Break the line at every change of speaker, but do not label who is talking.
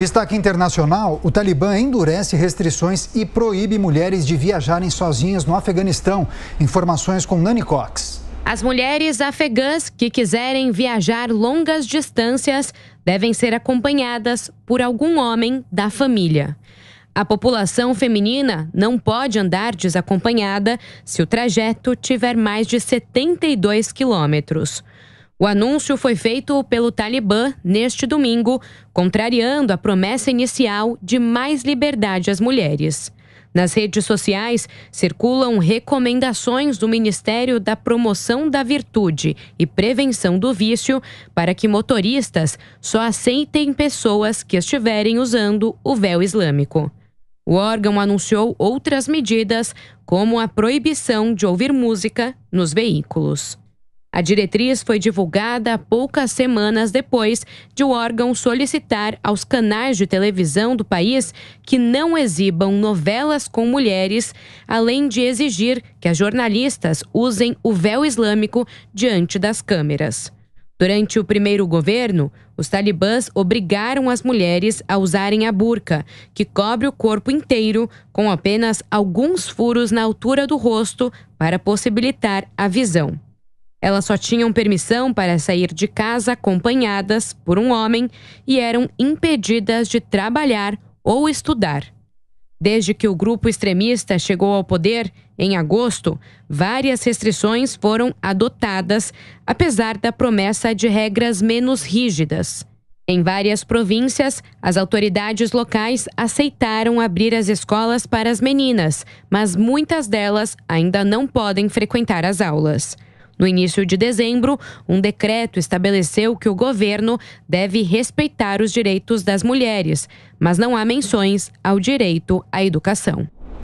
Destaque internacional: o Talibã endurece restrições e proíbe mulheres de viajarem sozinhas no Afeganistão. Informações com Nani Cox. As mulheres afegãs que quiserem viajar longas distâncias devem ser acompanhadas por algum homem da família. A população feminina não pode andar desacompanhada se o trajeto tiver mais de 72 quilômetros. O anúncio foi feito pelo Talibã neste domingo, contrariando a promessa inicial de mais liberdade às mulheres. Nas redes sociais circulam recomendações do Ministério da Promoção da Virtude e Prevenção do Vício para que motoristas só aceitem pessoas que estiverem usando o véu islâmico. O órgão anunciou outras medidas, como a proibição de ouvir música nos veículos. A diretriz foi divulgada poucas semanas depois de o órgão solicitar aos canais de televisão do país que não exibam novelas com mulheres, além de exigir que as jornalistas usem o véu islâmico diante das câmeras. Durante o primeiro governo, os talibãs obrigaram as mulheres a usarem a burca, que cobre o corpo inteiro, com apenas alguns furos na altura do rosto, para possibilitar a visão. Elas só tinham permissão para sair de casa acompanhadas por um homem e eram impedidas de trabalhar ou estudar. Desde que o grupo extremista chegou ao poder, em agosto, várias restrições foram adotadas, apesar da promessa de regras menos rígidas. Em várias províncias, as autoridades locais aceitaram abrir as escolas para as meninas, mas muitas delas ainda não podem frequentar as aulas. No início de dezembro, um decreto estabeleceu que o governo deve respeitar os direitos das mulheres, mas não há menções ao direito à educação.